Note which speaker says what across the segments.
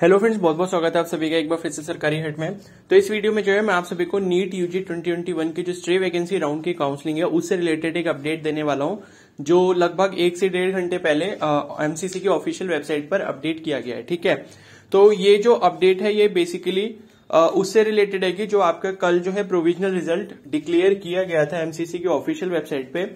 Speaker 1: hello friends बहुत बहुत स्वागत है आप सभी का एक बार फिर से सरकारी हट में तो इस वीडियो में जो है मैं आप सभी को नीट यूजी 2021 की जो स्ट्रे वैकेंसी राउंड की काउंसलिंग है उससे रिलेटेड एक अपडेट देने वाला हूं जो लगभग एक से डेढ़ घंटे पहले एमसीसी की ऑफिशियल वेबसाइट पर अपडेट किया गया है ठीक है तो ये जो अपडेट है ये बेसिकली उससे रिलेटेड है कि जो आपका कल जो है प्रोविजनल रिजल्ट डिक्लेयर किया गया था एमसीसी की ऑफिशियल वेबसाइट पे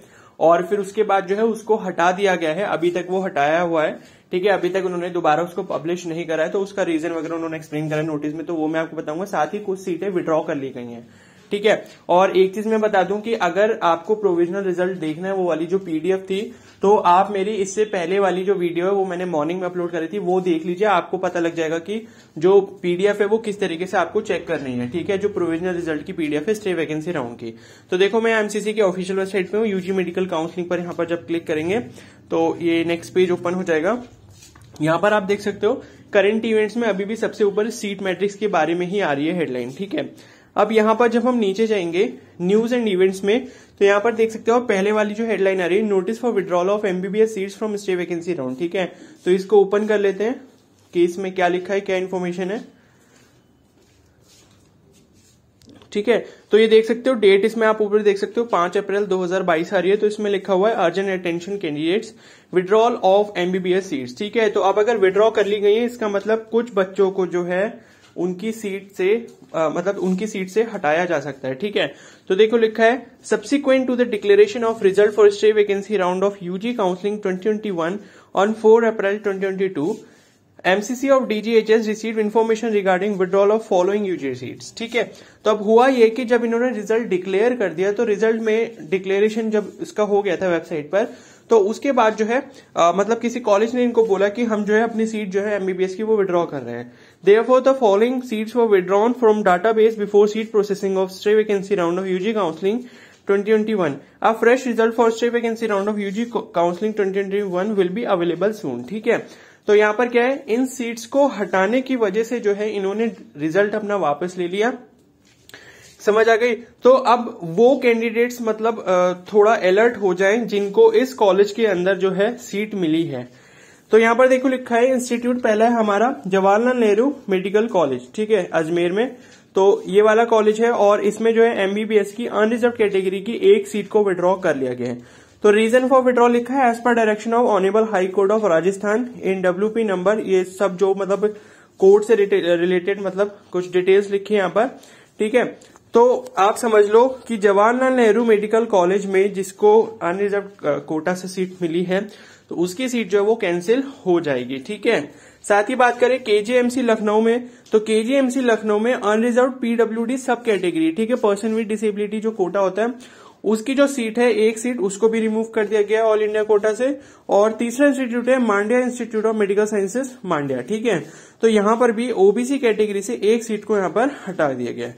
Speaker 1: और फिर उसके बाद जो है उसको हटा दिया गया है अभी तक वो हटाया हुआ है ठीक है अभी तक उन्होंने दोबारा उसको पब्लिश नहीं करा है तो उसका रीजन वगैरह उन्होंने एक्सप्लेन करा नोटिस में तो वो मैं आपको बताऊंगा साथ ही कुछ सीटें विड्रॉ कर ली गई हैं ठीक है और एक चीज मैं बता दूं कि अगर आपको प्रोविजनल रिजल्ट देखना है वो वाली जो पीडीएफ थी तो आप मेरी इससे पहले वाली जो वीडियो है वो मैंने मॉर्निंग में अपलोड करी थी वो देख लीजिए आपको पता लग जाएगा कि जो पीडीएफ है वो किस तरीके से आपको चेक करनी है ठीक है जो प्रोविजनल रिजल्ट की पीडीएफ है स्टे वैकेंसी राउंड की तो देखो मैं एमसीसी के ऑफिशियल वेबसाइट पे हूँ यूजी मेडिकल काउंसलिंग पर यहाँ पर जब क्लिक करेंगे तो ये नेक्स्ट पेज ओपन हो जाएगा यहां पर आप देख सकते हो करंट इवेंट्स में अभी भी सबसे ऊपर सीट मैट्रिक्स के बारे में ही आ रही है हेडलाइन ठीक है अब यहां पर जब हम नीचे जाएंगे न्यूज एंड इवेंट्स में तो यहाँ पर देख सकते हो पहले वाली जो हेडलाइन आ रही है notice for withdrawal of MBBS seats from stay vacancy round ठीक है तो इसको ओपन कर लेते हैं कि इसमें क्या लिखा है क्या इन्फॉर्मेशन है ठीक है तो ये देख सकते हो डेट इसमें आप ऊपर देख सकते हो पांच अप्रैल 2022 आ रही है तो इसमें लिखा हुआ है urgent attention candidates withdrawal of MBBS seats ठीक है तो अब अगर विड्रॉ कर ली गई है इसका मतलब कुछ बच्चों को जो है उनकी सीट से आ, मतलब उनकी सीट से हटाया जा सकता है ठीक है तो देखो लिखा है subsequent to the declaration of result for stay vacancy round of UG counselling 2021 on 4 April 2022 MCC of DGHS receive information regarding withdrawal of following UG seats ठीक है तो अब हुआ ये कि जब इन्होंने रिजल्ट डिक्लेयर कर दिया तो रिजल्ट में डिक्लेरेशन जब इसका हो गया था वेबसाइट पर तो उसके बाद जो है आ, मतलब किसी कॉलेज ने इनको बोला कि हम जो है अपनी सीट जो है एमबीबीएस की वो विड्रॉ कर रहे हैं there for the following seats वो withdrawn from data base before seat processing of stray vacancy round of UG counselling 2021 a fresh result for state vacancy round of UG counseling 2021 will be available soon ठीक है तो यहां पर क्या है इन seats को हटाने की वजह से जो है इन्होंने रिजल्ट अपना वापस ले लिया समझ आ गई तो अब वो कैंडिडेट्स मतलब थोड़ा अलर्ट हो जाएं जिनको इस कॉलेज के अंदर जो है सीट मिली है तो यहां पर देखो लिखा है इंस्टीट्यूट पहला है हमारा जवाहरलाल नेहरू मेडिकल कॉलेज ठीक है अजमेर में तो ये वाला कॉलेज है और इसमें जो है एमबीबीएस की अनरिजर्व कैटेगरी की एक सीट को विड्रॉ कर लिया गया है तो रीजन फॉर विड्रॉ लिखा है as per direction of honourable high court of Rajasthan in W number ये सब जो मतलब कोर्ट से रिलेटेड मतलब कुछ डिटेल्स लिखी है यहाँ पर ठीक है तो आप समझ लो कि जवाहरलाल नेहरू मेडिकल कॉलेज में जिसको अनरिजर्व कोटा से सीट मिली है तो उसकी सीट जो है वो कैंसिल हो जाएगी ठीक है साथ ही बात करें केजीएमसी लखनऊ में तो केजीएमसी लखनऊ में अनरिजर्व पीडब्ल्यूडी सब कैटेगरी ठीक है पर्सन विद डिसेबिलिटी जो कोटा होता है उसकी जो सीट है एक सीट उसको भी रिमूव कर दिया गया ऑल इंडिया कोटा से और तीसरा इंस्टीट्यूट है Mandya institute of medical sciences Mandya ठीक है तो यहां पर भी ओबीसी कैटेगरी से एक सीट को यहां पर हटा दिया गया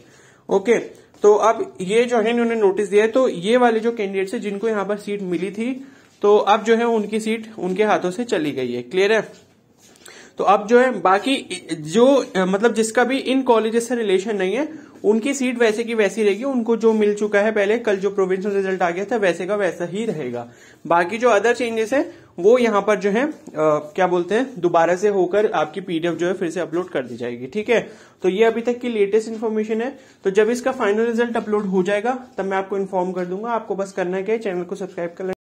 Speaker 1: ओके तो अब ये जो है इन्होंने नोटिस दिया है तो ये वाले जो कैंडिडेट है जिनको यहां पर सीट मिली थी तो अब जो है उनकी सीट उनके हाथों से चली गई है क्लियर है तो अब जो है बाकी जो मतलब जिसका भी इन कॉलेजेस से रिलेशन नहीं है उनकी सीट वैसे की वैसी रहेगी उनको जो मिल चुका है पहले कल जो प्रोविंशियल रिजल्ट आ गया था वैसे का वैसा ही रहेगा बाकी जो अदर चेंजेस है वो यहाँ पर जो है आ, क्या बोलते हैं दोबारा से होकर आपकी पीडीएफ जो है फिर से अपलोड कर दी जाएगी ठीक है तो ये अभी तक की लेटेस्ट इन्फॉर्मेशन है तो जब इसका फाइनल रिजल्ट अपलोड हो जाएगा तब मैं आपको इन्फॉर्म कर दूंगा आपको बस करना क्या है चैनल को सब्सक्राइब कर